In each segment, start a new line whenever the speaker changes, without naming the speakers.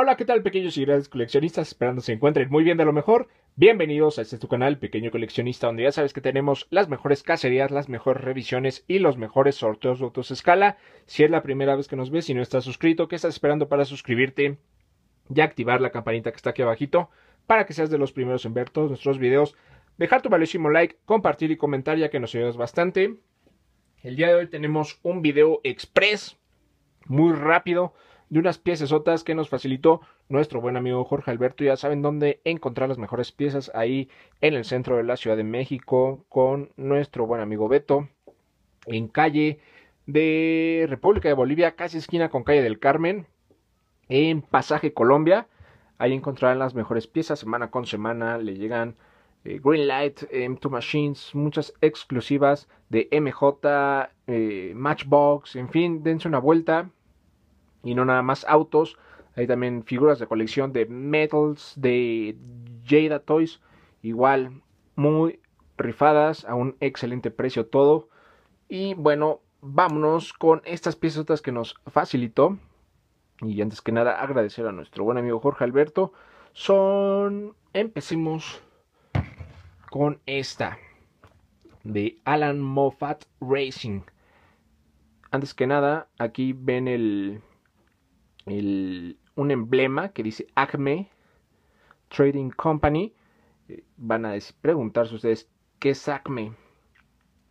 hola, ¿qué tal pequeños y grandes coleccionistas? Esperando se encuentren muy bien de lo mejor. Bienvenidos a este tu canal, Pequeño Coleccionista, donde ya sabes que tenemos las mejores cacerías, las mejores revisiones y los mejores sorteos de autos escala. Si es la primera vez que nos ves y no estás suscrito, ¿qué estás esperando para suscribirte? Y activar la campanita que está aquí abajito para que seas de los primeros en ver todos nuestros videos. Dejar tu valiosísimo like, compartir y comentar ya que nos ayudas bastante. El día de hoy tenemos un video express muy rápido de unas piezas otras que nos facilitó nuestro buen amigo Jorge Alberto. Ya saben dónde encontrar las mejores piezas ahí en el centro de la Ciudad de México con nuestro buen amigo Beto en calle de República de Bolivia, casi esquina con calle del Carmen, en Pasaje Colombia. Ahí encontrarán las mejores piezas semana con semana. Le llegan eh, Green Light, M2 Machines, muchas exclusivas de MJ, eh, Matchbox, en fin, dense una vuelta y no nada más autos. Hay también figuras de colección de Metals, de Jada Toys, igual muy rifadas a un excelente precio todo. Y bueno, vámonos con estas piezas que nos facilitó. Y antes que nada, agradecer a nuestro buen amigo Jorge Alberto. Son. Empecemos con esta de Alan Moffat Racing. Antes que nada, aquí ven el, un emblema que dice Acme Trading Company. Eh, van a preguntarse ustedes qué es Acme.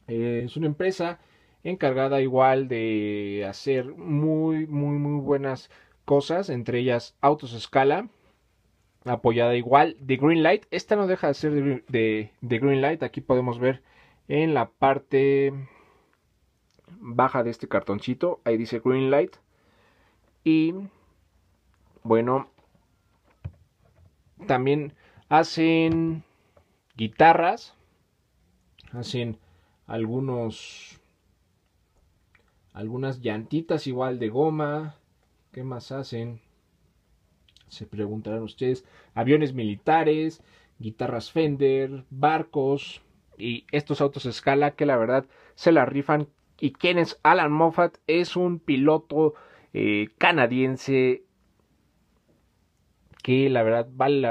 Eh, es una empresa encargada igual de hacer muy, muy, muy buenas cosas, entre ellas autos escala, apoyada igual de Greenlight. Esta no deja de ser de, Green de Greenlight. Aquí podemos ver en la parte baja de este cartoncito, ahí dice Greenlight y bueno, también hacen guitarras, hacen algunos algunas llantitas igual de goma. ¿Qué más hacen? Se preguntarán ustedes, aviones militares, guitarras Fender, barcos y estos autos escala que la verdad se la rifan y ¿quién es Alan Moffat es un piloto eh, canadiense que la verdad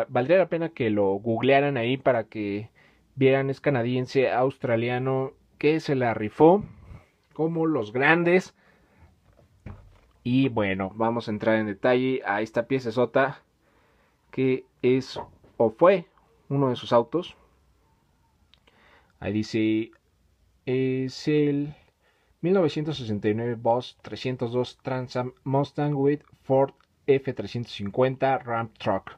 valdría la pena que lo googlearan ahí para que vieran es canadiense australiano que se la rifó como los grandes y bueno vamos a entrar en detalle a esta pieza sota que es o fue uno de sus autos ahí dice es el 1969 Boss 302 Transam Mustang with Ford F350 Ramp Truck.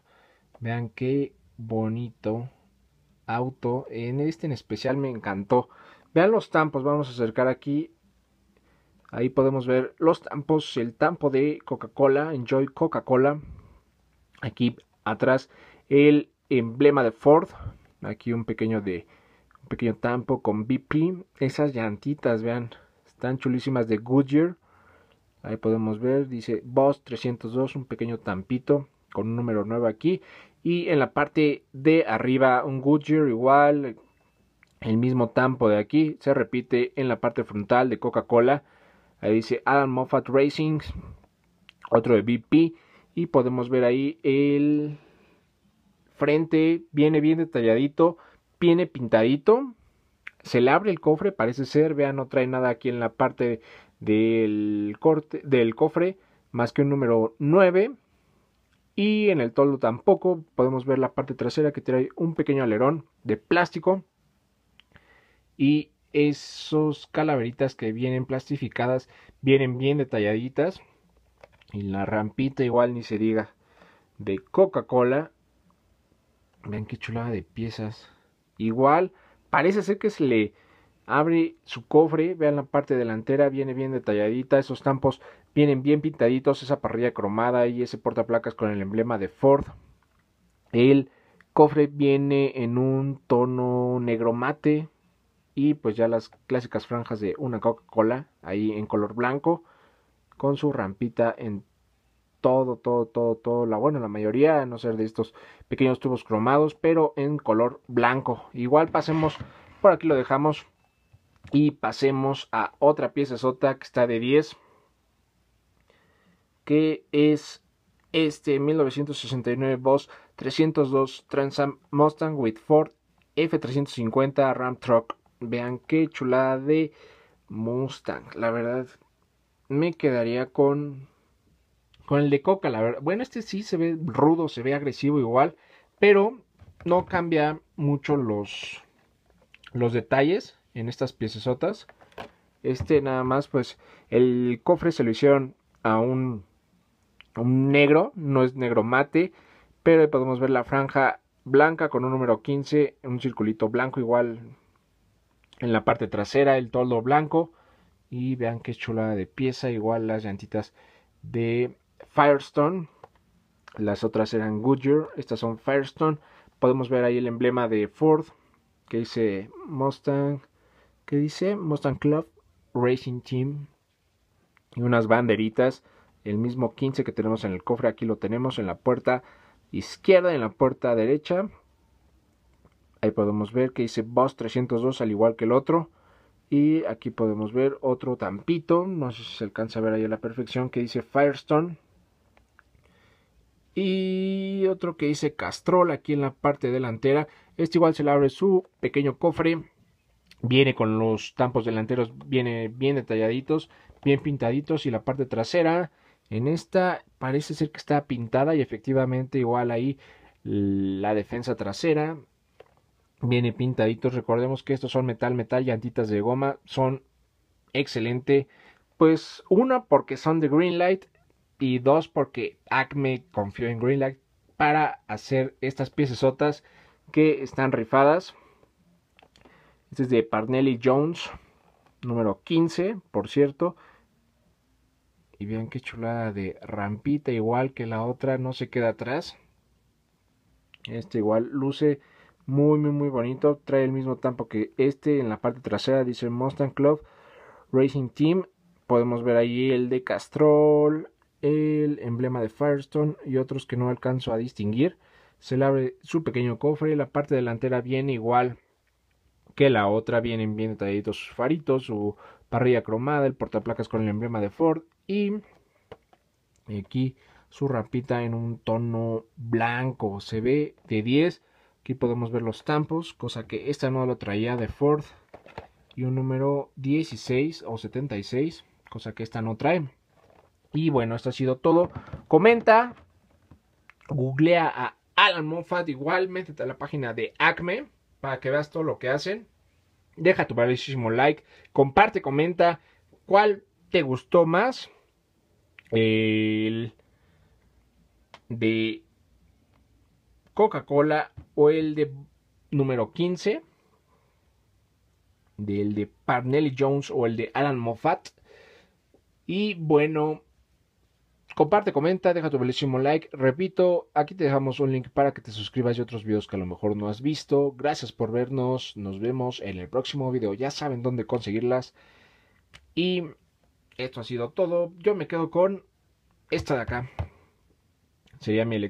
Vean qué bonito auto. En este en especial me encantó. Vean los tampos, vamos a acercar aquí. Ahí podemos ver los tampos, el tampo de Coca-Cola, Enjoy Coca-Cola. Aquí atrás el emblema de Ford. Aquí un pequeño de un pequeño tampo con BP. Esas llantitas, vean están chulísimas de Goodyear. Ahí podemos ver, dice Boss 302, un pequeño tampito con un número 9 aquí. Y en la parte de arriba un Goodyear igual, el mismo tampo de aquí. Se repite en la parte frontal de Coca-Cola. Ahí dice Adam Moffat Racing, otro de BP. Y podemos ver ahí el frente, viene bien detalladito, viene pintadito se le abre el cofre, parece ser, vean, no trae nada aquí en la parte del, corte, del cofre, más que un número 9. Y en el toldo tampoco, podemos ver la parte trasera que trae un pequeño alerón de plástico. Y esos calaveritas que vienen plastificadas, vienen bien detalladitas. Y la rampita igual ni se diga de Coca-Cola. Vean qué chulada de piezas. Igual parece ser que se le abre su cofre, vean la parte delantera, viene bien detalladita, esos tampos vienen bien pintaditos, esa parrilla cromada y ese portaplacas con el emblema de Ford. El cofre viene en un tono negro mate y pues ya las clásicas franjas de una Coca-Cola ahí en color blanco con su rampita en todo, todo, todo, todo, la bueno, la mayoría, a no ser de estos pequeños tubos cromados, pero en color blanco. Igual pasemos, por aquí lo dejamos y pasemos a otra pieza sota que está de 10, que es este 1969 Boss 302 Transam Mustang with Ford F350 Ram Truck. Vean qué chulada de Mustang. La verdad, me quedaría con con el de Coca, la verdad. Bueno, este sí se ve rudo, se ve agresivo igual, pero no cambia mucho los, los detalles en estas piezasotas Este nada más, pues, el cofre se lo hicieron a un, negro, no es negro mate, pero podemos ver la franja blanca con un número 15, un circulito blanco igual en la parte trasera, el toldo blanco y vean qué chulada de pieza, igual las llantitas de Firestone. Las otras eran Goodyear. Estas son Firestone. Podemos ver ahí el emblema de Ford. Que dice Mustang. Que dice Mustang Club Racing Team. Y unas banderitas. El mismo 15 que tenemos en el cofre. Aquí lo tenemos en la puerta izquierda en la puerta derecha. Ahí podemos ver que dice Boss 302 al igual que el otro. Y aquí podemos ver otro tampito, no sé si se alcanza a ver ahí a la perfección, que dice Firestone y otro que dice Castrol aquí en la parte delantera. Este igual se le abre su pequeño cofre. Viene con los tampos delanteros viene bien detalladitos, bien pintaditos y la parte trasera en esta parece ser que está pintada y efectivamente igual ahí la defensa trasera viene pintaditos. Recordemos que estos son metal, metal, llantitas de goma, son excelente. Pues una porque son de Greenlight y dos porque Acme confió en Greenlight para hacer estas piezas que están rifadas. Este es de Parnelli Jones, número 15, por cierto. Y vean qué chulada de rampita, igual que la otra, no se queda atrás. Este igual luce muy, muy, muy bonito. Trae el mismo tampo que este en la parte trasera, dice Mustang Club Racing Team. Podemos ver ahí el de Castrol, el emblema de Firestone y otros que no alcanzo a distinguir. Se le abre su pequeño cofre, la parte delantera viene igual que la otra, vienen bien detallados sus faritos, su parrilla cromada, el portaplacas con el emblema de Ford y aquí su rapita en un tono blanco, se ve de 10. Aquí podemos ver los tampos, cosa que esta no lo traía de Ford. Y un número 16 o 76, cosa que esta no trae. Y bueno, esto ha sido todo. Comenta, googlea a Alan Moffat, Igualmente métete a la página de Acme para que veas todo lo que hacen. Deja tu valiosísimo like, comparte, comenta cuál te gustó más. El de Coca-Cola o el de número 15 del de Parnelli Jones o el de Alan Moffat. Y bueno, Comparte, comenta, deja tu bellísimo like. Repito, aquí te dejamos un link para que te suscribas y otros videos que a lo mejor no has visto. Gracias por vernos. Nos vemos en el próximo video. Ya saben dónde conseguirlas. Y esto ha sido todo. Yo me quedo con esta de acá. Sería mi elección.